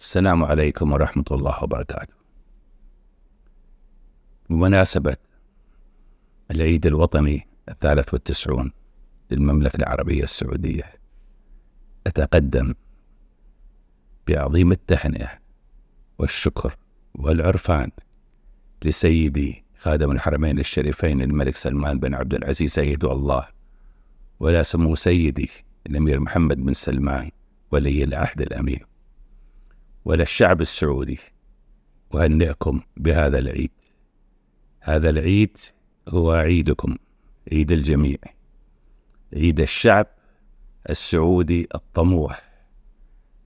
السلام عليكم ورحمة الله وبركاته. بمناسبة العيد الوطني الثالث والتسعون للمملكة العربية السعودية أتقدم بعظيم التهنئة والشكر والعرفان لسيدي خادم الحرمين الشريفين الملك سلمان بن عبد العزيز سيد الله ولا سمو سيدي الأمير محمد بن سلمان ولي العهد الأمير ولا الشعب السعودي أهنئكم بهذا العيد هذا العيد هو عيدكم عيد الجميع عيد الشعب السعودي الطموح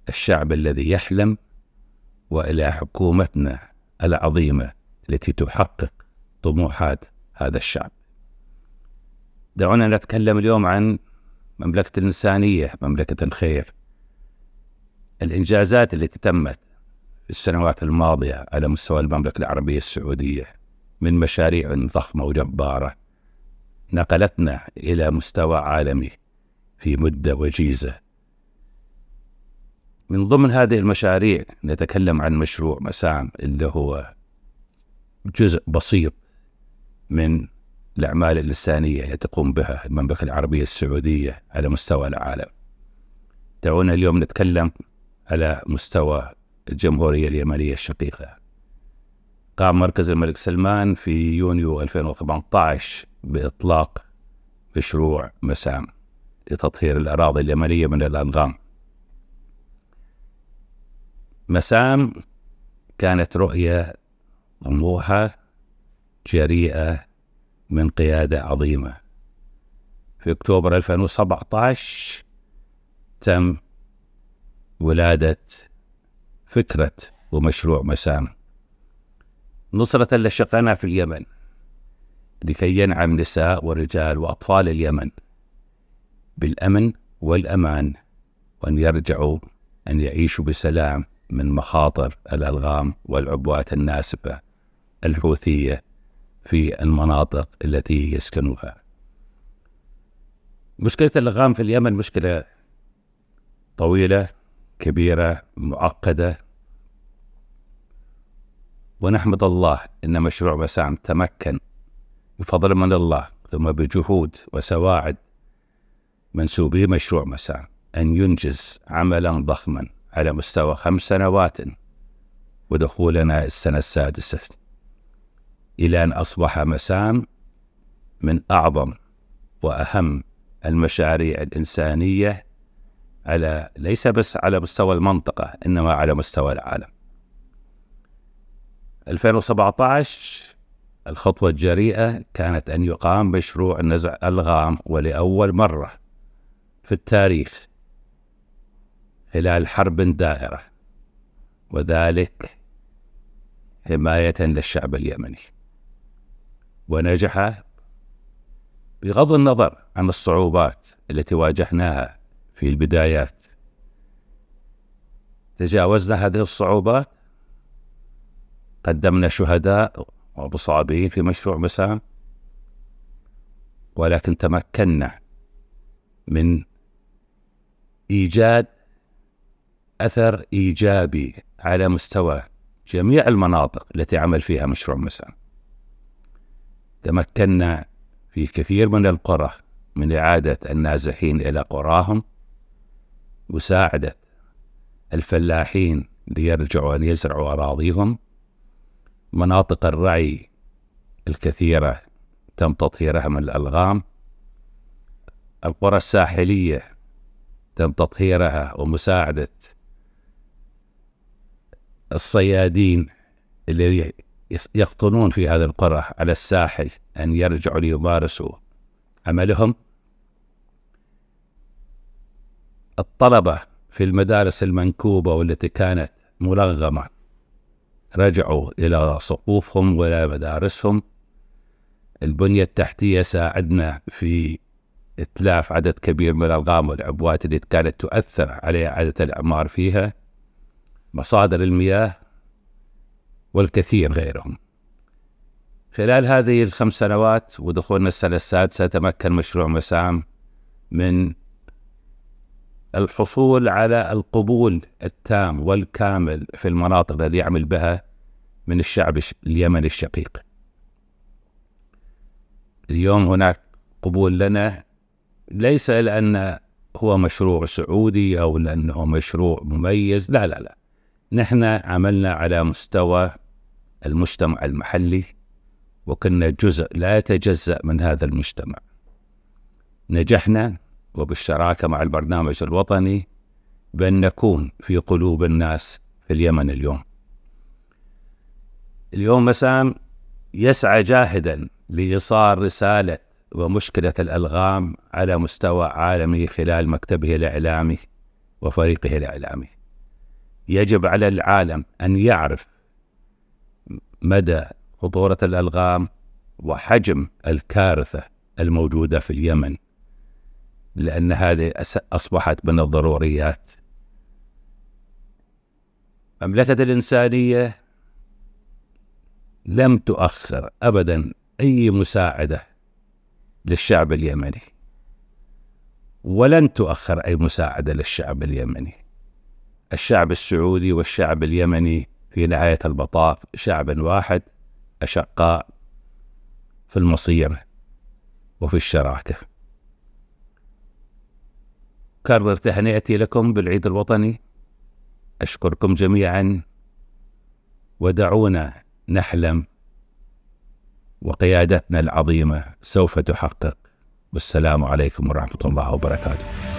الشعب الذي يحلم والى حكومتنا العظيمه التي تحقق طموحات هذا الشعب دعونا نتكلم اليوم عن مملكة الإنسانية مملكة الخير الإنجازات التي تمت في السنوات الماضية على مستوى المملكة العربية السعودية من مشاريع ضخمة وجبارة نقلتنا إلى مستوى عالمي في مدة وجيزة من ضمن هذه المشاريع نتكلم عن مشروع مسام اللي هو جزء بسيط من الأعمال الإنسانية التي تقوم بها المملكة العربية السعودية على مستوى العالم دعونا اليوم نتكلم على مستوى الجمهورية اليمنية الشقيقة قام مركز الملك سلمان في يونيو 2018 بإطلاق مشروع مسام لتطهير الأراضي اليمنية من الألغام مسام كانت رؤية طموحة جريئة من قيادة عظيمة في أكتوبر 2017 تم ولادة فكرة ومشروع مسام نصرة لشقنا في اليمن لكي ينعم نساء ورجال وأطفال اليمن بالأمن والأمان وأن يرجعوا أن يعيشوا بسلام من مخاطر الألغام والعبوات الناسبة الحوثية في المناطق التي يسكنها مشكلة اللغام في اليمن مشكلة طويلة كبيرة معقدة ونحمد الله أن مشروع مسام تمكن بفضل من الله ثم بجهود وسواعد منسوبي مشروع مسام أن ينجز عملا ضخما على مستوى خمس سنوات ودخولنا السنة السادسة إلى أن أصبح مسام من أعظم وأهم المشاريع الإنسانية على ليس بس على مستوى المنطقة إنما على مستوى العالم 2017 الخطوة الجريئة كانت أن يقام مشروع نزع ألغام ولأول مرة في التاريخ خلال حرب دائرة وذلك حماية للشعب اليمني ونجح بغض النظر عن الصعوبات التي واجهناها في البدايات تجاوزنا هذه الصعوبات قدمنا شهداء ومصابين في مشروع مسام ولكن تمكنا من ايجاد اثر ايجابي على مستوى جميع المناطق التي عمل فيها مشروع مسام تمكنا في كثير من القرى من إعادة النازحين إلى قراهم وساعدت الفلاحين ليرجعوا أن يزرعوا أراضيهم مناطق الرعي الكثيرة تم تطهيرها من الألغام القرى الساحلية تم تطهيرها ومساعدة الصيادين اللي يقطنون في هذه القرى على الساحل أن يرجعوا ليمارسوا عملهم الطلبة في المدارس المنكوبة والتي كانت ملغمة رجعوا إلى صفوفهم وإلى مدارسهم البنية التحتية ساعدنا في إتلاف عدد كبير من الألغام والعبوات التي كانت تؤثر على إعادة الإعمار فيها مصادر المياه والكثير غيرهم خلال هذه الخمس سنوات ودخولنا السنة السادسة تمكن مشروع مسام من الحصول على القبول التام والكامل في المناطق التي يعمل بها من الشعب اليمني الشقيق اليوم هناك قبول لنا ليس لأن هو مشروع سعودي أو لأنه مشروع مميز لا لا لا نحن عملنا على مستوى المجتمع المحلي وكنا جزء لا يتجزأ من هذا المجتمع نجحنا وبالشراكة مع البرنامج الوطني بأن نكون في قلوب الناس في اليمن اليوم اليوم مسام يسعى جاهدا لإيصال رسالة ومشكلة الألغام على مستوى عالمي خلال مكتبه الإعلامي وفريقه الإعلامي يجب على العالم أن يعرف مدى خطورة الألغام وحجم الكارثة الموجودة في اليمن لأن هذه أصبحت من الضروريات مملكة الإنسانية لم تؤخر أبدا أي مساعدة للشعب اليمني ولن تؤخر أي مساعدة للشعب اليمني الشعب السعودي والشعب اليمني في نهاية المطاف شعب واحد أشقاء في المصير وفي الشراكة كرر تهنئتي لكم بالعيد الوطني أشكركم جميعا ودعونا نحلم وقيادتنا العظيمة سوف تحقق والسلام عليكم ورحمة الله وبركاته